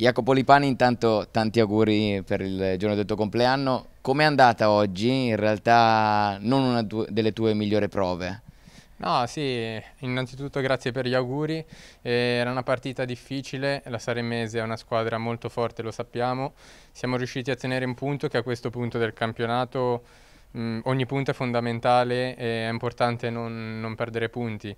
Jacopo Lipani, intanto tanti auguri per il giorno del tuo compleanno. Com'è andata oggi? In realtà non una tu delle tue migliori prove. No, sì, innanzitutto grazie per gli auguri. Eh, era una partita difficile, la Saremese è una squadra molto forte, lo sappiamo. Siamo riusciti a tenere un punto che a questo punto del campionato mh, ogni punto è fondamentale e è importante non, non perdere punti.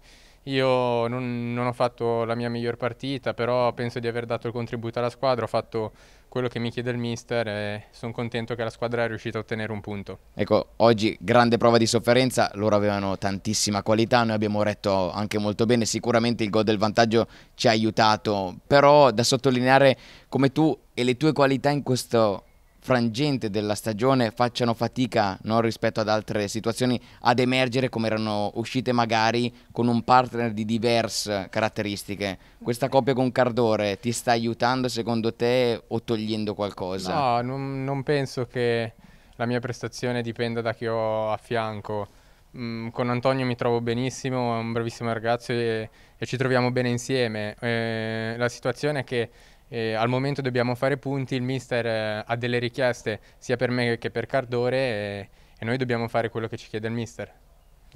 Io non, non, ho fatto la mia miglior partita, però penso di aver dato il contributo alla squadra, ho fatto quello che mi chiede il mister e sono contento che la squadra è riuscita a ottenere un punto. Ecco, oggi grande prova di sofferenza, loro avevano tantissima qualità, noi abbiamo retto anche molto bene, sicuramente il gol del vantaggio ci ha aiutato, però da sottolineare come tu e le tue qualità in questo frangente della stagione facciano fatica no, rispetto ad altre situazioni ad emergere come erano uscite magari con un partner di diverse caratteristiche. Questa coppia con Cardore ti sta aiutando secondo te o togliendo qualcosa? No, non, non penso che la mia prestazione dipenda da chi ho a fianco. Mm, con Antonio mi trovo benissimo, è un bravissimo ragazzo e, e ci troviamo bene insieme. Eh, la situazione è che e al momento dobbiamo fare punti, il mister eh, ha delle richieste sia per me che per Cardore e, e, noi dobbiamo fare quello che ci chiede il mister.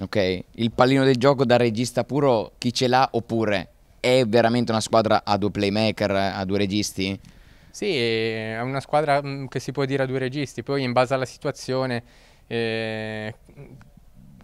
Ok, il pallino del gioco da regista puro chi ce l'ha oppure è veramente una squadra a due playmaker, a due registi? Sì, è una squadra mm, che si può dire a due registi, poi in base alla situazione eh,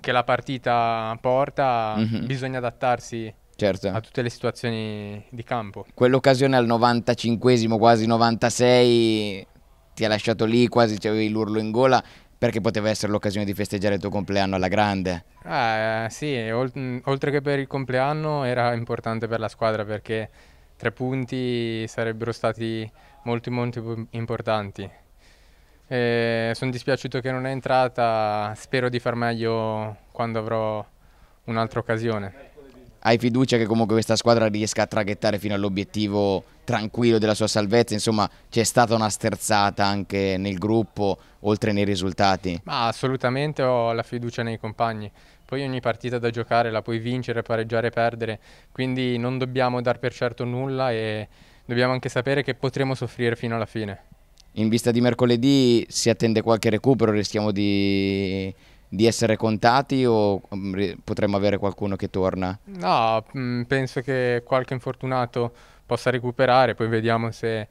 che la partita porta mm -hmm. bisogna adattarsi certo. a tutte le situazioni di campo. Quell'occasione al 95esimo, quasi 96, ti ha lasciato lì, quasi avevi l'urlo in gola, perché poteva essere l'occasione di festeggiare il tuo compleanno alla grande. Ah, sì, oltre che per il compleanno era importante per la squadra perché tre punti sarebbero stati molto molto importanti. sono dispiaciuto che non è entrata, spero di far meglio quando avrò un'altra occasione hai fiducia che comunque questa squadra riesca a traghettare fino all'obiettivo tranquillo della sua salvezza? Insomma, c'è stata una sterzata anche nel gruppo, oltre nei risultati? Ma assolutamente ho la fiducia nei compagni. Poi ogni partita da giocare la puoi vincere, pareggiare, perdere, quindi non dobbiamo dar per certo nulla e dobbiamo anche sapere che potremo soffrire fino alla fine. In vista di mercoledì si attende qualche recupero, rischiamo di di essere contati o mm, potremmo avere qualcuno che torna? No, mm, penso che qualche infortunato possa recuperare, poi vediamo se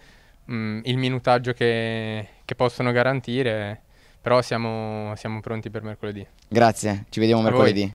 mh, mm, il minutaggio che, che, possono garantire, però siamo, siamo pronti per mercoledì. Grazie, ci vediamo A mercoledì. Voi.